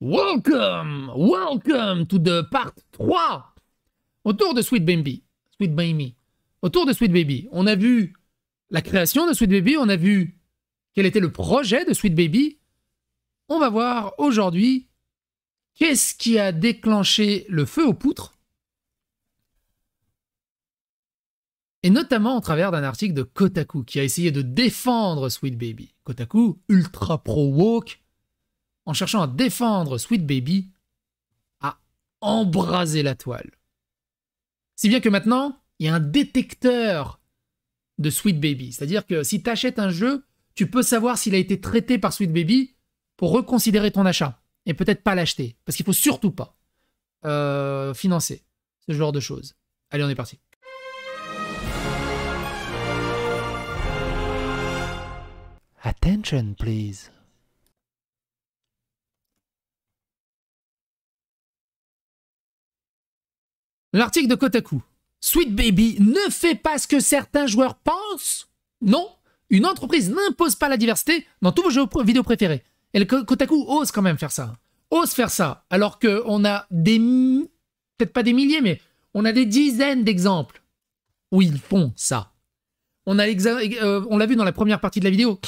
Welcome, welcome to the part 3 autour de Sweet Baby. Sweet Baby. Autour de Sweet Baby. On a vu la création de Sweet Baby, on a vu quel était le projet de Sweet Baby. On va voir aujourd'hui qu'est-ce qui a déclenché le feu aux poutres. Et notamment au travers d'un article de Kotaku qui a essayé de défendre Sweet Baby. Kotaku, ultra pro-woke, en cherchant à défendre Sweet Baby, à embraser la toile. Si bien que maintenant, il y a un détecteur de Sweet Baby. C'est-à-dire que si tu achètes un jeu, tu peux savoir s'il a été traité par Sweet Baby pour reconsidérer ton achat et peut-être pas l'acheter. Parce qu'il faut surtout pas euh, financer ce genre de choses. Allez, on est parti. Attention, please. L'article de Kotaku. Sweet Baby ne fait pas ce que certains joueurs pensent. Non, une entreprise n'impose pas la diversité dans tous vos jeux vidéo préférés. Et le Kotaku ose quand même faire ça. Ose faire ça. Alors qu'on a des... Peut-être pas des milliers, mais on a des dizaines d'exemples où ils font ça. On euh, l'a vu dans la première partie de la vidéo.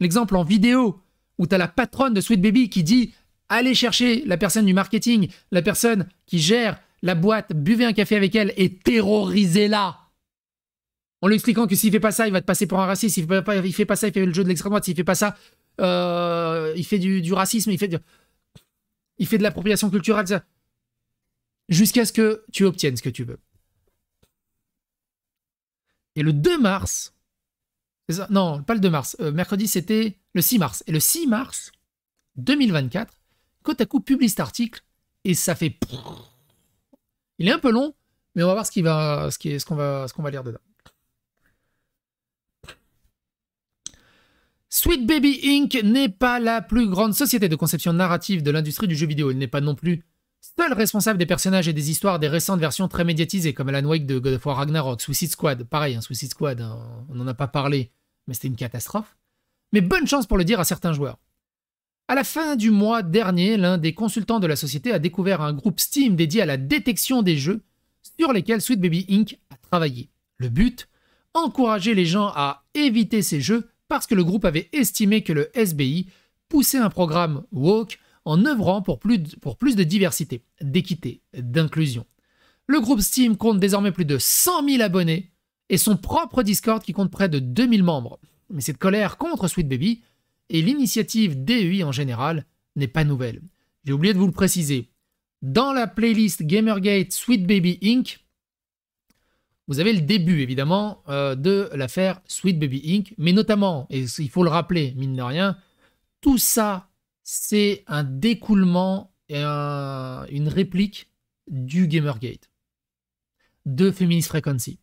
L'exemple en vidéo où tu as la patronne de Sweet Baby qui dit allez chercher la personne du marketing, la personne qui gère la boîte, buvez un café avec elle et terrorisez-la. En lui expliquant que s'il fait pas ça, il va te passer pour un raciste. S'il fait il fait pas ça, il fait le jeu de l'extrême droite. S'il fait pas ça, euh, il fait du, racisme, il fait de, il fait de l'appropriation culturelle. Jusqu'à ce que tu obtiennes ce que tu veux. Et le 2 mars, non, pas le 2 mars, euh, mercredi c'était le 6 mars. Et le 6 mars 2024, Kotaku publie cet article et ça fait... Il est un peu long, mais on va voir ce qu'on va, lire dedans. Sweet Baby Inc. n'est pas la plus grande société de conception narrative de l'industrie du jeu vidéo. Il n'est pas non plus seul responsable des personnages et des histoires des récentes versions très médiatisées, comme Alan Wake de God of War Ragnarok, Suicide Squad, pareil, hein, Suicide Squad, hein, on n'en a pas parlé, mais c'était une catastrophe. Mais bonne chance pour le dire à certains joueurs. À la fin du mois dernier, l'un des consultants de la société a découvert un groupe Steam dédié à la détection des jeux sur lesquels Sweet Baby Inc. a travaillé. Le but Encourager les gens à éviter ces jeux parce que le groupe avait estimé que le SBI poussait un programme woke en œuvrant pour plus de, diversité, d'équité, d'inclusion. Le groupe Steam compte désormais plus de 100 000 abonnés et son propre Discord qui compte près de 2000 membres. Mais cette colère contre Sweet Baby et l'initiative DEI en général n'est pas nouvelle. J'ai oublié de vous le préciser. Dans la playlist Gamergate Sweet Baby Inc., vous avez le début évidemment euh, de l'affaire Sweet Baby Inc., mais notamment, et il faut le rappeler, mine de rien, tout ça, c'est un découlement et une réplique du Gamergate, de Feminist Frequency.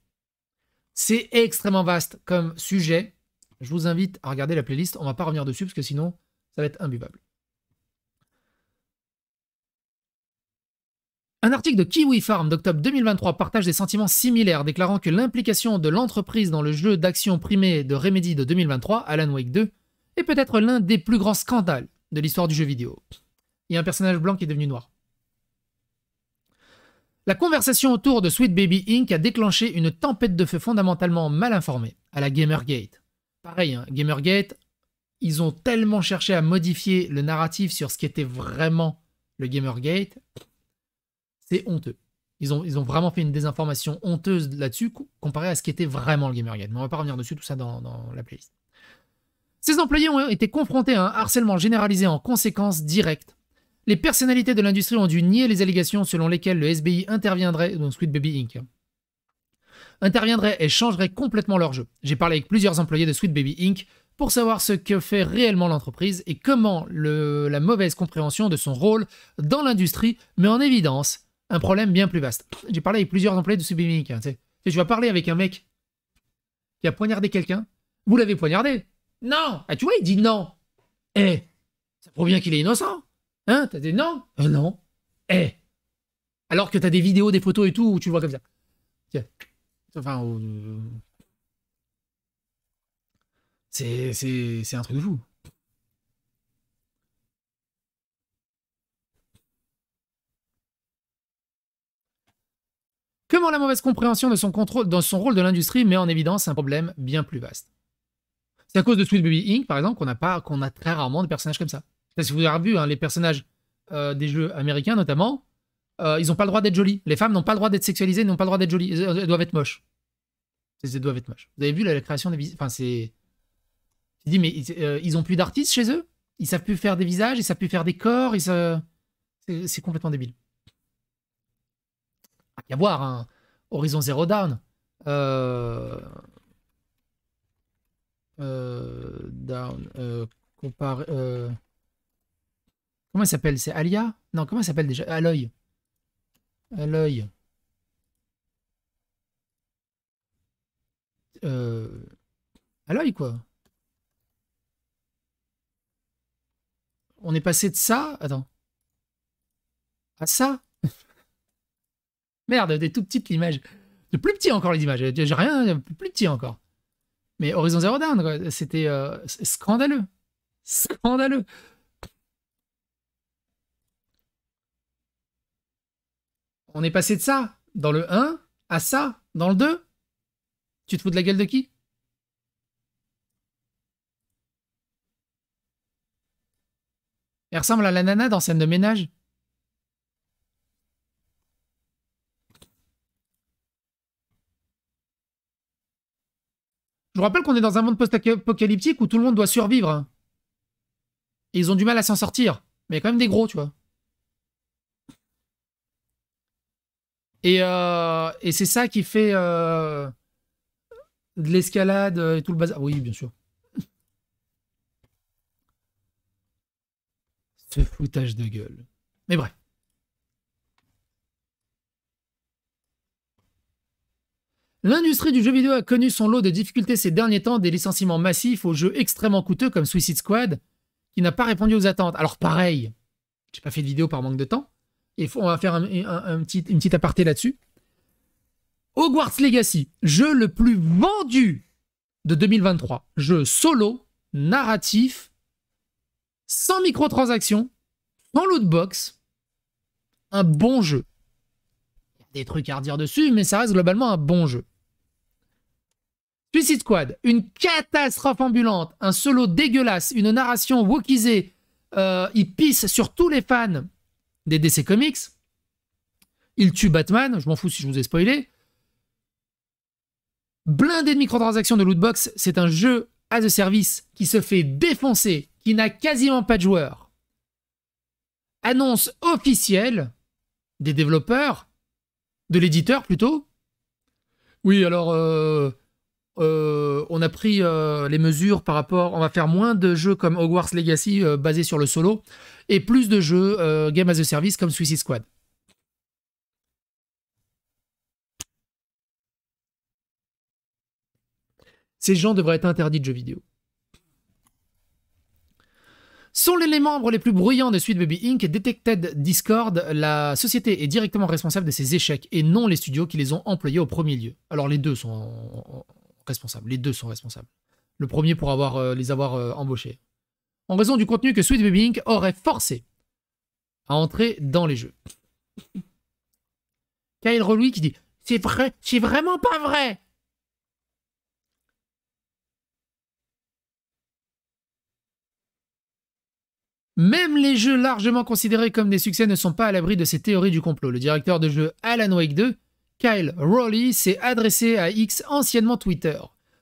C'est extrêmement vaste comme sujet, je vous invite à regarder la playlist. On va pas revenir dessus parce que sinon, ça va être imbuvable. Un article de Kiwi Farm d'octobre 2023 partage des sentiments similaires, déclarant que l'implication de l'entreprise dans le jeu d'action primé de Remedy de 2023, Alan Wake 2, est peut-être l'un des plus grands scandales de l'histoire du jeu vidéo. Il y a un personnage blanc qui est devenu noir. La conversation autour de Sweet Baby Inc. a déclenché une tempête de feu fondamentalement mal informée à la Gamergate pareil, hein. Gamergate, ils ont tellement cherché à modifier le narratif sur ce qui était vraiment le Gamergate, c'est honteux. Ils ont, vraiment fait une désinformation honteuse là-dessus comparé à ce qui était vraiment le Gamergate. Mais on va pas revenir dessus, tout ça dans, la playlist. Ces employés ont été confrontés à un harcèlement généralisé en conséquence directe. Les personnalités de l'industrie ont dû nier les allégations selon lesquelles le SBI interviendrait, donc Sweet Baby Inc., interviendrait et changerait complètement leur jeu. J'ai parlé avec plusieurs employés de Sweet Baby Inc. pour savoir ce que fait réellement l'entreprise et comment le, la mauvaise compréhension de son rôle dans l'industrie met en évidence un problème bien plus vaste. J'ai parlé avec plusieurs employés de Sweet Baby Inc. Hein, tu vas parler avec un mec qui a poignardé quelqu'un. Vous l'avez poignardé Non ah, tu vois, il dit non Eh Ça prouve bien qu'il est innocent Hein T'as dit non euh, Non Eh Alors que t'as des vidéos, des photos et tout où tu le vois comme ça. Tiens. Enfin, c'est, c'est, un truc de fou. Comment la mauvaise compréhension de son contrôle dans son rôle de l'industrie met en évidence un problème bien plus vaste. C'est à cause de Sweet Baby Inc. par exemple qu'on a pas, qu'on a très rarement des personnages comme ça. si vous avez vu hein, les personnages euh, des jeux américains notamment, euh, ils n'ont pas le droit d'être jolis. Les femmes n'ont pas le droit d'être sexualisées, n'ont pas le droit d'être jolies. Elles, doivent être moches. Elles doivent être moches. Vous avez vu la, création des visages Enfin, c'est. Tu dis, mais euh, ils ont plus d'artistes chez eux Ils savent plus faire des visages, ils savent plus faire des corps, ils C'est complètement débile. Ah, il y avoir, un hein. Horizon Zero Down. Euh, down, Comment ça s'appelle C'est Alia Non, comment ça s'appelle déjà Aloy à l'œil euh, à l'œil quoi. On est passé de ça, attends, à ça. Merde, des tout petites images. De plus petit encore les images. J'ai rien, plus petit encore. Mais Horizon Zero Dawn, c'était euh, scandaleux. Scandaleux. On est passé de ça, dans le 1, à ça, dans le 2. Tu te fous de la gueule de qui Elle ressemble à la nana dans scène de ménage. Je vous rappelle qu'on est dans un monde post-apocalyptique où tout le monde doit survivre. Et ils ont du mal à s'en sortir. Mais il y a quand même des gros, tu vois. Euh, et, c'est ça qui fait de euh, l'escalade et tout le bazar. Oui, bien sûr. Ce foutage de gueule. Mais bref. L'industrie du jeu vidéo a connu son lot de difficultés ces derniers temps, des licenciements massifs aux jeux extrêmement coûteux comme Suicide Squad, qui n'a pas répondu aux attentes. Alors pareil, j'ai pas fait de vidéo par manque de temps, et on va faire un, petit, une petite aparté là-dessus. Hogwarts Legacy, jeu le plus vendu de 2023. Jeu solo, narratif, sans microtransactions, sans lootbox. Un bon jeu. Il y a des trucs à redire dessus, mais ça reste globalement un bon jeu. Suicide Squad, une catastrophe ambulante, un solo dégueulasse, une narration wokisée. Euh, il pisse sur tous les fans des DC Comics. Il tue Batman, je m'en fous si je vous ai spoilé. Blindé de microtransactions de lootbox, c'est un jeu à de service qui se fait défoncer, qui n'a quasiment pas de joueurs. Annonce officielle des développeurs, de l'éditeur plutôt. Oui, alors euh, euh, on a pris euh, les mesures par rapport, on va faire moins de jeux comme Hogwarts Legacy basé euh, basés sur le solo et plus de jeux Game as a Service comme Suicide Squad. Ces gens devraient être interdits de jeux vidéo. Sont les membres les plus bruyants de Sweet Baby Inc. Detected Discord, la société est directement responsable de ces échecs et non les studios qui les ont employés au premier lieu. Alors les deux sont responsable. Les deux sont responsables. Le premier pour avoir, euh, les avoir euh, embauchés. En raison du contenu que Sweet Baby Inc. aurait forcé à entrer dans les jeux. Kyle Relouis qui dit C'est vrai, c'est vraiment pas vrai Même les jeux largement considérés comme des succès ne sont pas à l'abri de ces théories du complot. Le directeur de jeu Alan Wake 2 Kyle Rowley s'est adressé à X, anciennement Twitter.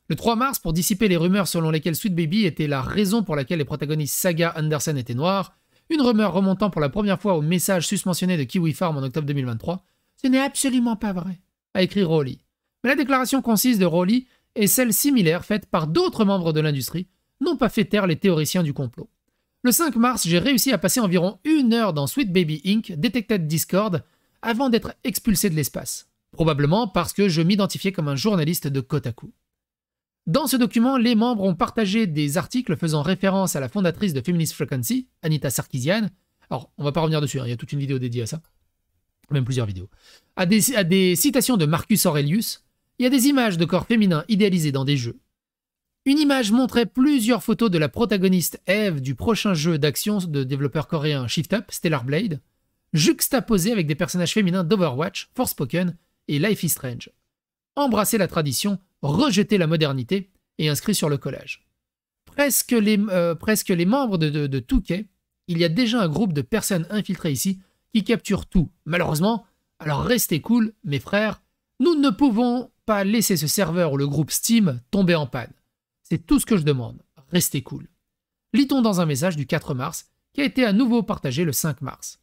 Le 3 mars, pour dissiper les rumeurs selon lesquelles Sweet Baby était la raison pour laquelle les protagonistes Saga Anderson étaient noirs, une rumeur remontant pour la première fois au message suspensionné de Kiwi Farm en octobre 2023, ce n'est absolument pas vrai, a écrit Rowley. Mais la déclaration concise de Rowley et celle similaire faite par d'autres membres de l'industrie, n'ont pas fait taire les théoriciens du complot. Le 5 mars, j'ai réussi à passer environ une heure dans Sweet Baby Inc., de Discord, avant d'être expulsé de l'espace probablement parce que je m'identifiais comme un journaliste de Kotaku. Dans ce document, les membres ont partagé des articles faisant référence à la fondatrice de Feminist Frequency, Anita Sarkeesian. Alors, on ne va pas revenir dessus, hein, il y a toute une vidéo dédiée à ça. Même plusieurs vidéos. À des, à des citations de Marcus Aurelius, il y a des images de corps féminins idéalisés dans des jeux. Une image montrait plusieurs photos de la protagoniste Eve du prochain jeu d'action de développeur coréen Shift Up, Stellar Blade, juxtaposées avec des personnages féminins d'Overwatch, Forspoken et Life is Strange. Embrasser la tradition, rejeter la modernité et inscrit sur le collage. Presque les, euh, presque les membres de, de, de Touquet, il y a déjà un groupe de personnes infiltrées ici qui capturent tout. Malheureusement, alors restez cool, mes frères, nous ne pouvons pas laisser ce serveur ou le groupe Steam tomber en panne. C'est tout ce que je demande, restez cool. Lit-on dans un message du 4 mars qui a été à nouveau partagé le 5 mars.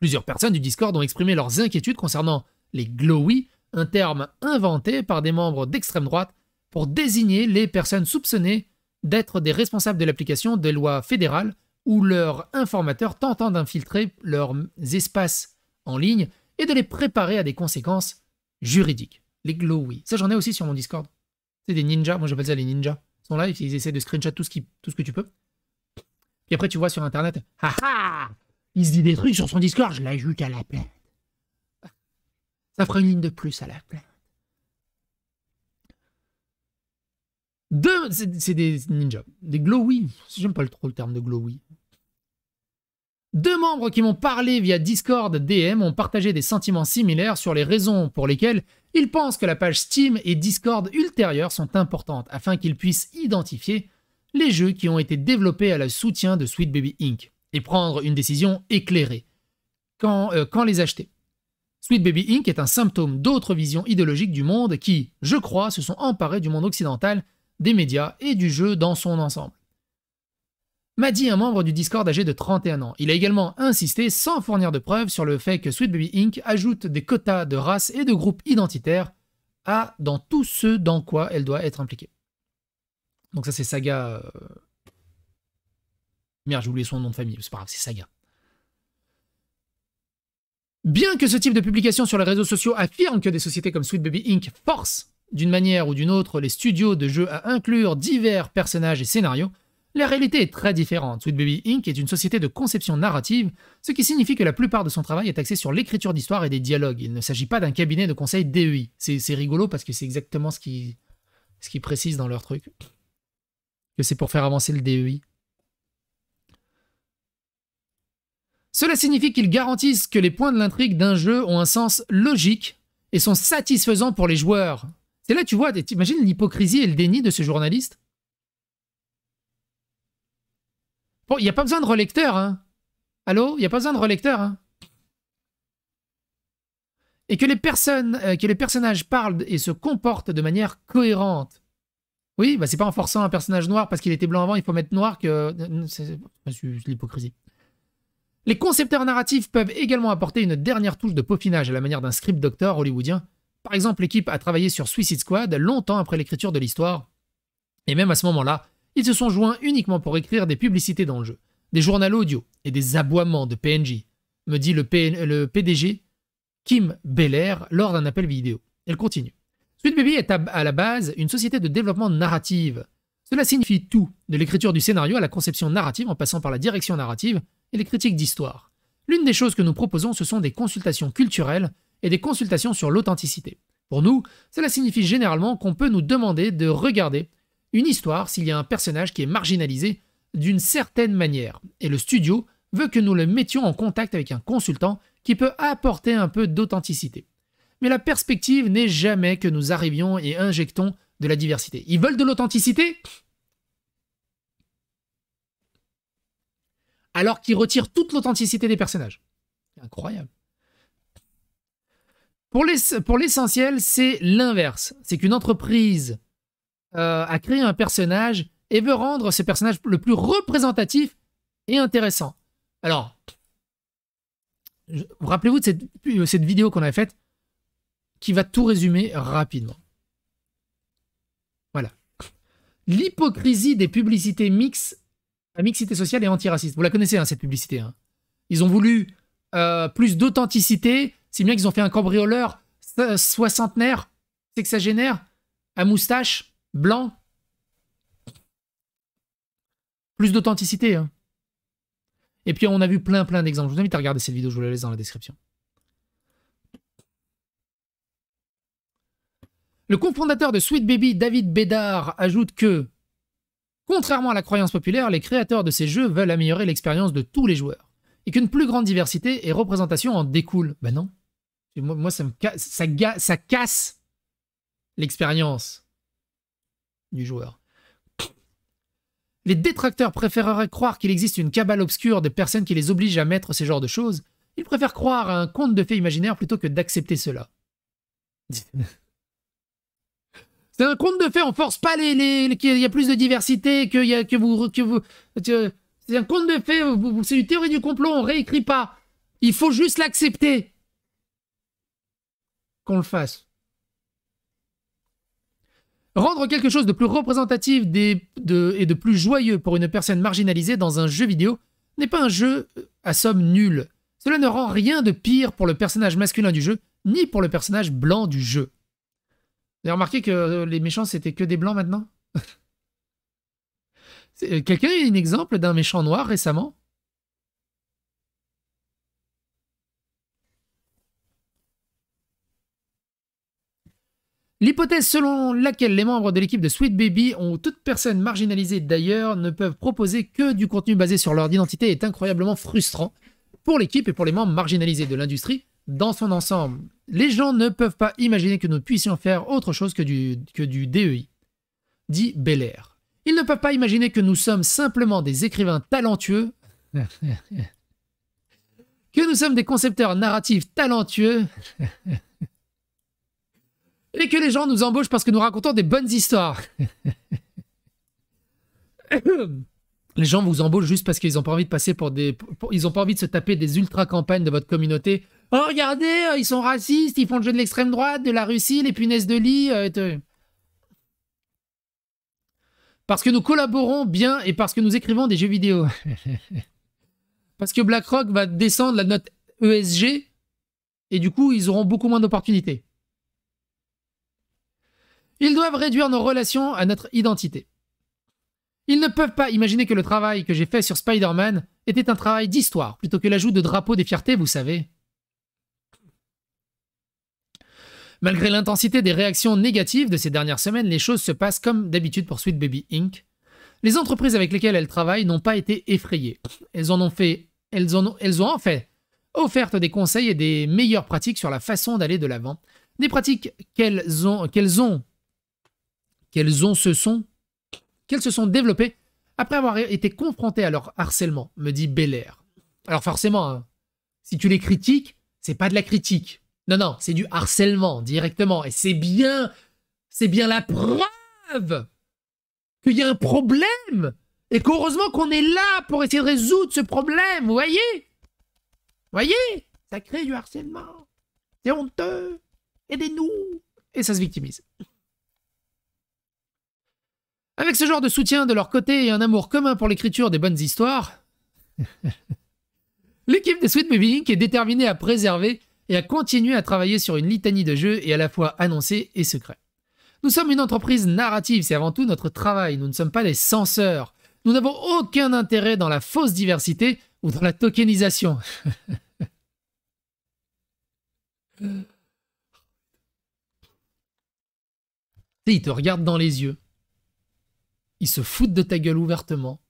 Plusieurs personnes du Discord ont exprimé leurs inquiétudes concernant les glowies, un terme inventé par des membres d'extrême droite pour désigner les personnes soupçonnées d'être des responsables de l'application des lois fédérales ou leurs informateurs tentant d'infiltrer leurs espaces en ligne et de les préparer à des conséquences juridiques. Les glowies. Ça, j'en ai aussi sur mon Discord. C'est des ninjas. Moi, j'appelle ça les ninjas. Ils sont là, ils essaient de screenshot tout ce, que tu peux. Et après, tu vois sur Internet, haha, il se dit des trucs sur son Discord, je l'ajoute à la peine. Ça ferait une ligne de plus à la plainte. Deux, c'est des ninjas, des glowy. J'aime pas trop le terme de glowy. Deux membres qui m'ont parlé via Discord DM ont partagé des sentiments similaires sur les raisons pour lesquelles ils pensent que la page Steam et Discord ultérieure sont importantes afin qu'ils puissent identifier les jeux qui ont été développés à la soutien de Sweet Baby Inc. et prendre une décision éclairée quand euh, les acheter. Sweet Baby Inc. est un symptôme d'autres visions idéologiques du monde qui, je crois, se sont emparées du monde occidental, des médias et du jeu dans son ensemble. M'a dit un membre du Discord âgé de 31 ans. Il a également insisté, sans fournir de preuves, sur le fait que Sweet Baby Inc. ajoute des quotas de races et de groupes identitaires à dans tout ce dans quoi elle doit être impliquée. Donc ça c'est Saga... Euh, Merde, j'ai oublié son nom de famille, c'est pas grave, c'est Saga. Bien que ce type de publication sur les réseaux sociaux affirme que des sociétés comme Sweet Baby Inc. forcent, d'une manière ou d'une autre, les studios de jeux à inclure divers personnages et scénarios, la réalité est très différente. Sweet Baby Inc. est une société de conception narrative, ce qui signifie que la plupart de son travail est axé sur l'écriture d'histoires et des dialogues. Il ne s'agit pas d'un cabinet de conseil DEI. C'est rigolo parce que c'est exactement ce qu'ils qui précisent dans leur truc. Que c'est pour faire avancer le DEI. Cela signifie qu'ils garantissent que les points de l'intrigue d'un jeu ont un sens logique et sont satisfaisants pour les joueurs. C'est là, tu vois, t'imagines l'hypocrisie et le déni de ce journaliste Bon, il n'y a pas besoin de relecteur, hein Allô Il n'y a pas besoin de relecteur, hein et que les personnes, euh, que les personnages parlent et se comportent de manière cohérente. Oui, bah c'est pas en forçant un personnage noir parce qu'il était blanc avant, il faut mettre noir que euh, c'est l'hypocrisie. Les concepteurs narratifs peuvent également apporter une dernière touche de peaufinage à la manière d'un script doctor hollywoodien. Par exemple, l'équipe a travaillé sur Suicide Squad longtemps après l'écriture de l'histoire, et même à ce moment-là, ils se sont joints uniquement pour écrire des publicités dans le jeu, des journaux audio et des aboiements de PNJ, me dit le, PDG Kim Belair lors d'un appel vidéo. Elle continue. Sweet Baby est à la base une société de développement narrative. Cela signifie tout, de l'écriture du scénario à la conception narrative en passant par la direction narrative, et les critiques d'histoire. L'une des choses que nous proposons, ce sont des consultations culturelles et des consultations sur l'authenticité. Pour nous, cela signifie généralement qu'on peut nous demander de regarder une histoire s'il y a un personnage qui est marginalisé d'une certaine manière, et le studio veut que nous le mettions en contact avec un consultant qui peut apporter un peu d'authenticité. Mais la perspective n'est jamais que nous arrivions et injectons de la diversité. Ils veulent de l'authenticité alors qu'il retire toute l'authenticité des personnages. Incroyable. Pour l'essentiel, c'est l'inverse. C'est qu'une entreprise euh, a créé un personnage et veut rendre ce personnage le plus représentatif et intéressant. Alors, rappelez-vous de cette, euh, cette vidéo qu'on a faite qui va tout résumer rapidement. Voilà. L'hypocrisie des publicités mixtes la mixité sociale et antiraciste. Vous la connaissez, hein, cette publicité. Hein. Ils ont voulu euh, plus d'authenticité, si bien qu'ils ont fait un cambrioleur euh, soixantenaire, sexagénaire, à moustache, blanc. Plus d'authenticité. Hein. Et puis on a vu plein plein d'exemples. Je vous invite à regarder cette vidéo, je vous la laisse dans la description. Le cofondateur de Sweet Baby, David Bédard, ajoute que Contrairement à la croyance populaire, les créateurs de ces jeux veulent améliorer l'expérience de tous les joueurs, et qu'une plus grande diversité et représentation en découle. Ben non. Moi, ça, me ça, ça casse l'expérience du joueur. Les détracteurs préféreraient croire qu'il existe une cabale obscure des personnes qui les obligent à mettre ces genres de choses. Ils préfèrent croire à un conte de fées imaginaire plutôt que d'accepter cela. C'est un conte de fées, on force pas les, les, qu'il y a plus de diversité, que, que vous... Que vous c'est un conte de fées, c'est une théorie du complot, on réécrit pas. Il faut juste l'accepter. Qu'on le fasse. Rendre quelque chose de plus représentatif des, de, et de plus joyeux pour une personne marginalisée dans un jeu vidéo n'est pas un jeu euh, à somme nulle. Cela ne rend rien de pire pour le personnage masculin du jeu, ni pour le personnage blanc du jeu. Vous avez remarqué que euh, les méchants, c'était que des blancs maintenant euh, Quelqu'un a un exemple d'un méchant noir récemment L'hypothèse selon laquelle les membres de l'équipe de Sweet Baby ou toute personne marginalisée d'ailleurs ne peuvent proposer que du contenu basé sur leur identité est incroyablement frustrant pour l'équipe et pour les membres marginalisés de l'industrie dans son ensemble. Les gens ne peuvent pas imaginer que nous puissions faire autre chose que du, que du DEI, dit Belair. Ils ne peuvent pas imaginer que nous sommes simplement des écrivains talentueux, que nous sommes des concepteurs narratifs talentueux, et que les gens nous embauchent parce que nous racontons des bonnes histoires. les gens vous embauchent juste parce qu'ils n'ont pas envie de passer pour des, ils ont pas envie de se taper des ultra campagnes de votre communauté Oh, regardez, euh, ils sont racistes, ils font le jeu de l'extrême droite, de la Russie, les punaises de lit. Euh, parce que nous collaborons bien et parce que nous écrivons des jeux vidéo. parce que BlackRock va descendre la note ESG et du coup, ils auront beaucoup moins d'opportunités. Ils doivent réduire nos relations à notre identité. Ils ne peuvent pas imaginer que le travail que j'ai fait sur Spider-Man était un travail d'histoire plutôt que l'ajout de drapeaux des fiertés, vous savez. Malgré l'intensité des réactions négatives de ces dernières semaines, les choses se passent comme d'habitude pour Sweet Baby Inc. Les entreprises avec lesquelles elle travaille n'ont pas été effrayées. Elles en ont fait, elles, en ont, elles ont en fait offert des conseils et des meilleures pratiques sur la façon d'aller de l'avant. Des pratiques qu'elles ont, qu'elles ont, qu'elles ont ce sont, qu'elles se sont développées après avoir été confrontées à leur harcèlement, me dit Belair. Alors forcément, hein, si tu les critiques, c'est pas de la critique. Non, non, c'est du harcèlement directement. Et c'est bien, c'est bien la preuve qu'il y a un problème. Et qu'heureusement qu'on est là pour essayer de résoudre ce problème, vous voyez Vous voyez Ça crée du harcèlement. C'est honteux. Aidez-nous. Et ça se victimise. Avec ce genre de soutien de leur côté et un amour commun pour l'écriture des bonnes histoires, l'équipe de Sweet Baby Inc. est déterminée à préserver et a continué à travailler sur une litanie de jeux et à la fois annoncés et secrets. Nous sommes une entreprise narrative, c'est avant tout notre travail, nous ne sommes pas des censeurs. Nous n'avons aucun intérêt dans la fausse diversité ou dans la tokenisation. ils te regardent dans les yeux. Ils se foutent de ta gueule ouvertement.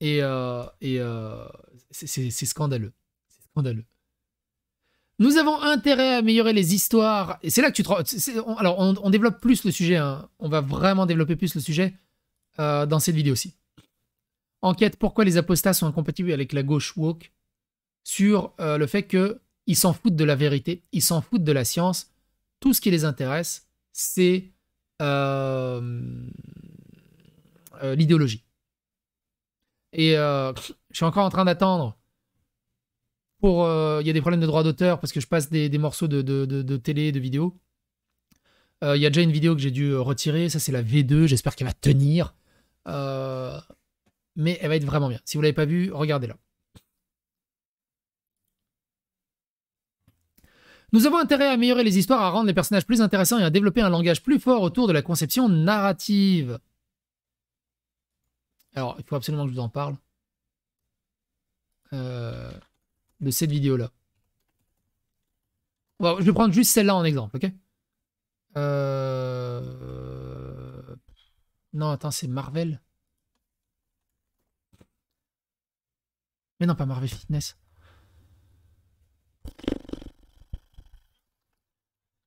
Et, euh, euh, c'est scandaleux. C'est scandaleux. Nous avons intérêt à améliorer les histoires. Et c'est là que tu te... alors, on, développe plus le sujet. Hein. On va vraiment développer plus le sujet euh, dans cette vidéo-ci. Enquête pourquoi les apostats sont incompatibles avec la gauche woke sur euh, le fait qu'ils s'en foutent de la vérité, ils s'en foutent de la science. Tout ce qui les intéresse, c'est euh, l'idéologie. Et je suis encore en train d'attendre euh, il y a des problèmes de droit d'auteur parce que je passe des, morceaux de, télé, de vidéo. Euh, il y a déjà une vidéo que j'ai dû retirer. Ça, c'est la V2. J'espère qu'elle va tenir. Euh, mais elle va être vraiment bien. Si vous l'avez pas vue, regardez-la. Nous avons intérêt à améliorer les histoires, à rendre les personnages plus intéressants et à développer un langage plus fort autour de la conception narrative. Alors, il faut absolument que je vous en parle. Euh de cette vidéo-là. je vais prendre juste celle-là en exemple, ok euh, Non, attends, c'est Marvel. Mais non, pas Marvel Fitness.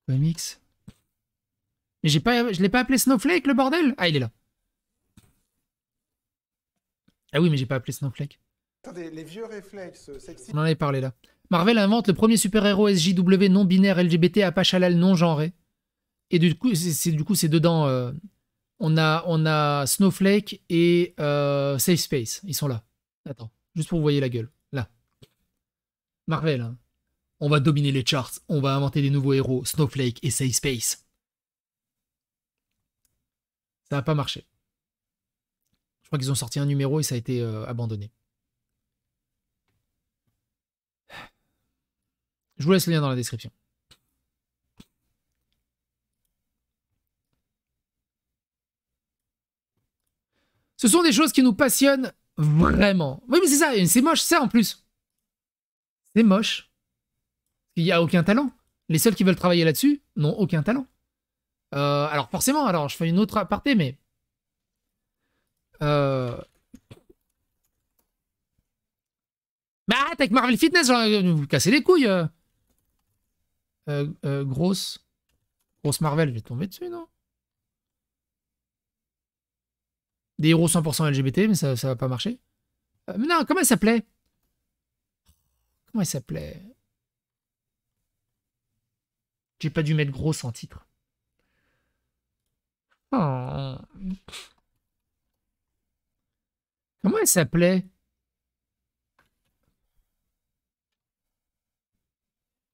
mix Mais j'ai pas, je l'ai pas appelé Snowflake, le bordel Ah, il est là. Ah oui, mais j'ai pas appelé Snowflake les vieux réflexes sexy. On en avait parlé là. Marvel invente le premier super-héros SJW non binaire LGBT à non genré. Et du coup, c'est du coup c'est dedans. Euh, on a on a Snowflake et euh, Safe Space. Ils sont là. Attends, juste pour vous voyez la gueule. Là. Marvel. Hein. On va dominer les charts. On va inventer des nouveaux héros. Snowflake et Safe Space. Ça n'a pas marché. Je crois qu'ils ont sorti un numéro et ça a été euh, abandonné. Je vous laisse le lien dans la description. Ce sont des choses qui nous passionnent vraiment. Oui, mais c'est ça, c'est moche, ça en plus. C'est moche. Il n'y a aucun talent. Les seuls qui veulent travailler là-dessus n'ont aucun talent. Euh, alors forcément, alors je fais une autre aparté, mais... Euh, bah, avec Marvel Fitness, euh, vous cassez les couilles. Euh, euh, grosse. Grosse Marvel, je vais tomber dessus, non Des héros 100% LGBT, mais ça, ça va pas marcher. Euh, non, comment elle s'appelait Comment elle s'appelait J'ai pas dû mettre grosse en titre. Oh. Comment elle s'appelait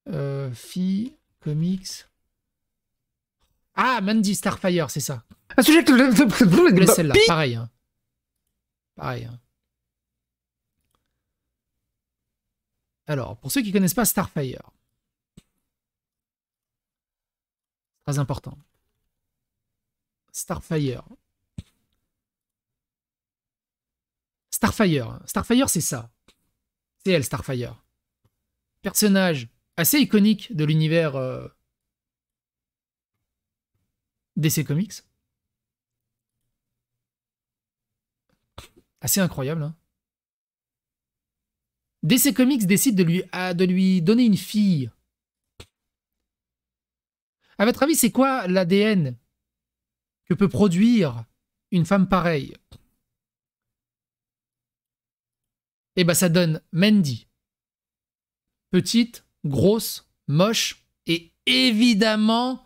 Euh, Phi... comics. Ah, Mandy Starfire, c'est ça. Un sujet que. celle-là, pareil. Hein. Pareil. Hein. Alors, pour ceux qui connaissent pas Starfire, très important. Starfire. Starfire. Starfire, c'est ça. C'est elle, Starfire. Personnage assez iconique de l'univers euh, DC Comics. Assez incroyable. Hein. DC Comics décide de lui, de lui donner une fille. À votre avis, c'est quoi l'ADN que peut produire une femme pareille Eh ben, ça donne Mandy. Petite, grosse, moche et évidemment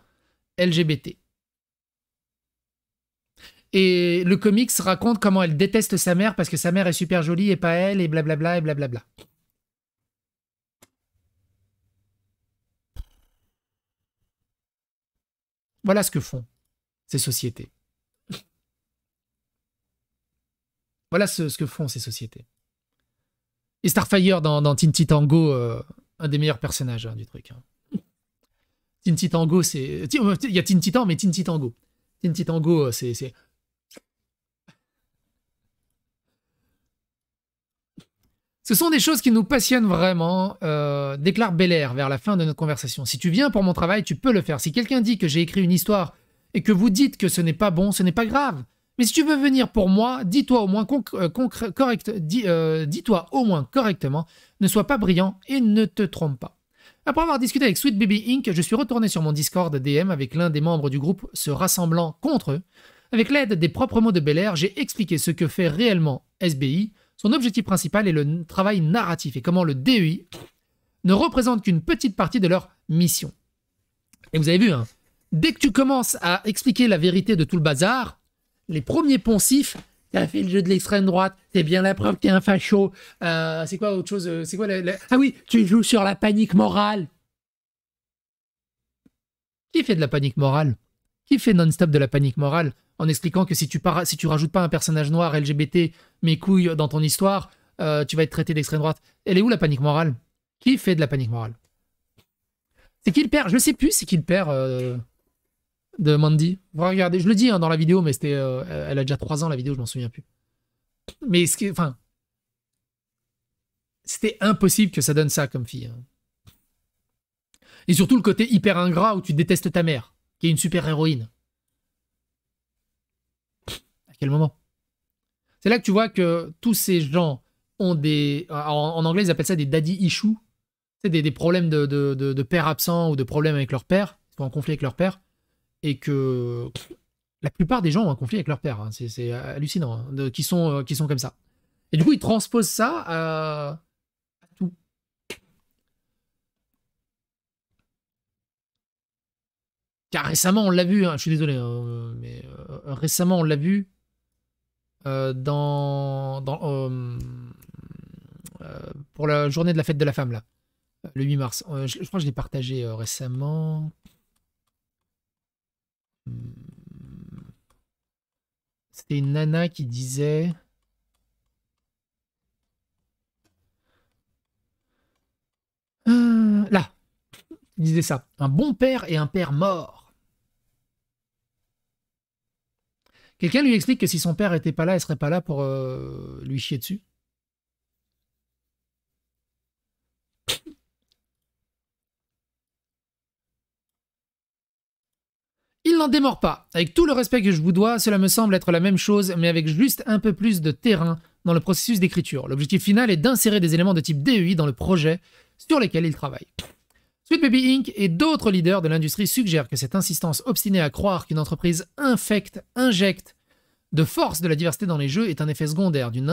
LGBT. Et le comics raconte comment elle déteste sa mère parce que sa mère est super jolie et pas elle et blablabla et blablabla. Voilà ce que font ces sociétés. Voilà ce, que font ces sociétés. Et Starfire dans, dans Tango un des meilleurs personnages hein, du truc. tin hein. titango c'est. Euh, il y a tin Titan, mais Tango. Tango, euh, c'est. Ce sont des choses qui nous passionnent vraiment, euh, déclare Belair vers la fin de notre conversation. Si tu viens pour mon travail, tu peux le faire. Si quelqu'un dit que j'ai écrit une histoire et que vous dites que ce n'est pas bon, ce n'est pas grave. Mais si tu veux venir pour moi, dis-toi au moins euh, euh, toi au moins correctement, ne sois pas brillant et ne te trompe pas. Après avoir discuté avec Sweet Baby Inc, je suis retourné sur mon Discord DM avec l'un des membres du groupe se rassemblant contre eux. Avec l'aide des propres mots de Belair, j'ai expliqué ce que fait réellement SBI, son objectif principal est le travail narratif et comment le DEI ne représente qu'une petite partie de leur mission. Et vous avez vu, hein, dès que tu commences à expliquer la vérité de tout le bazar, les premiers poncifs, t'as fait le jeu de l'extrême droite, t'es bien la preuve que t'es un facho. Euh, c'est quoi autre chose euh, C'est quoi Ah oui, tu joues sur la panique morale. Qui fait de la panique morale Qui fait non-stop de la panique morale en expliquant que si tu, si tu rajoutes pas un personnage noir LGBT, mes couilles, euh, dans ton histoire, tu vas être traité d'extrême droite. Elle est où la panique morale Qui fait de la panique morale C'est qui le père Je sais plus c'est qui le père de Mandy. Regardez, je le dis hein, dans la vidéo, mais c'était, euh, elle a déjà 3 ans la vidéo, je m'en souviens plus. Mais ce qui, enfin, c'était impossible que ça donne ça comme fille. Hein. Et surtout le côté hyper ingrat où tu détestes ta mère, qui est une super héroïne. À quel moment C'est là que tu vois que tous ces gens ont des, en, anglais ils appellent ça des daddy issues, c'est des, problèmes de, père absent ou de problèmes avec leur père, sont en conflit avec leur père et que la plupart des gens ont un conflit avec leur père. Hein. C'est hallucinant, hein, qui, sont, euh, qui sont comme ça. Et du coup, ils transposent ça à, tout. Car récemment, on l'a vu, hein, je suis désolé, mais euh, récemment, on l'a vu euh, dans, pour la journée de la fête de la femme, là, le 8 mars. je crois que je l'ai partagé récemment. C'était une nana qui disait... Euh, là, il disait ça. Un bon père et un père mort. Quelqu'un lui explique que si son père était pas là, elle serait pas là pour euh, lui chier dessus. n'en démord pas. Avec tout le respect que je vous dois, cela me semble être la même chose, mais avec juste un peu plus de terrain dans le processus d'écriture. L'objectif final est d'insérer des éléments de type DEI dans le projet sur lequel il travaille. Sweet Baby Inc. et d'autres leaders de l'industrie suggèrent que cette insistance obstinée à croire qu'une entreprise infecte, injecte de force de la diversité dans les jeux est un effet secondaire d'une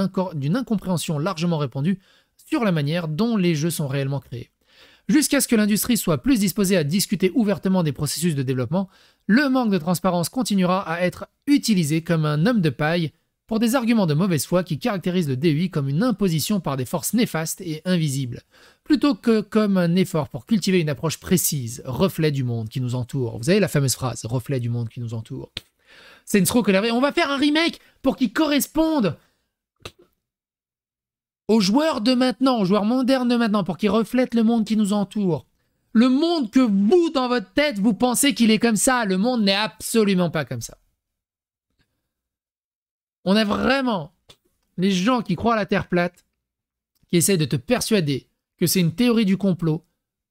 incompréhension largement répandue sur la manière dont les jeux sont réellement créés. Jusqu'à ce que l'industrie soit plus disposée à discuter ouvertement des processus de développement, le manque de transparence continuera à être utilisé comme un homme de paille pour des arguments de mauvaise foi qui caractérisent le DUI comme une imposition par des forces néfastes et invisibles, plutôt que comme un effort pour cultiver une approche précise, reflet du monde qui nous entoure. Vous avez la fameuse phrase, reflet du monde qui nous entoure. C'est une trop colère. On va faire un remake pour qu'il corresponde aux joueurs de maintenant, aux joueurs modernes de maintenant, pour qu'ils reflètent le monde qui nous entoure. Le monde que vous, dans votre tête, vous pensez qu'il est comme ça, le monde n'est absolument pas comme ça. On a vraiment les gens qui croient à la Terre plate, qui essaient de te persuader que c'est une théorie du complot,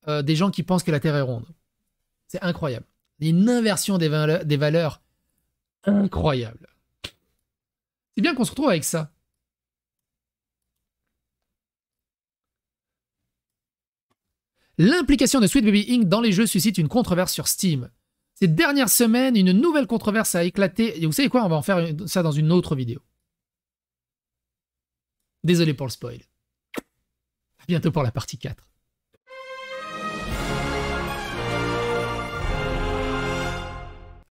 euh, des gens qui pensent que la Terre est ronde. C'est incroyable. une inversion des, valeurs, des valeurs incroyable. C'est bien qu'on se retrouve avec ça. L'implication de Sweet Baby Inc. dans les jeux suscite une controverse sur Steam. Ces dernières semaines, une nouvelle controverse a éclaté. Et vous savez quoi On va en faire ça dans une autre vidéo. Désolé pour le spoil. À bientôt pour la partie 4.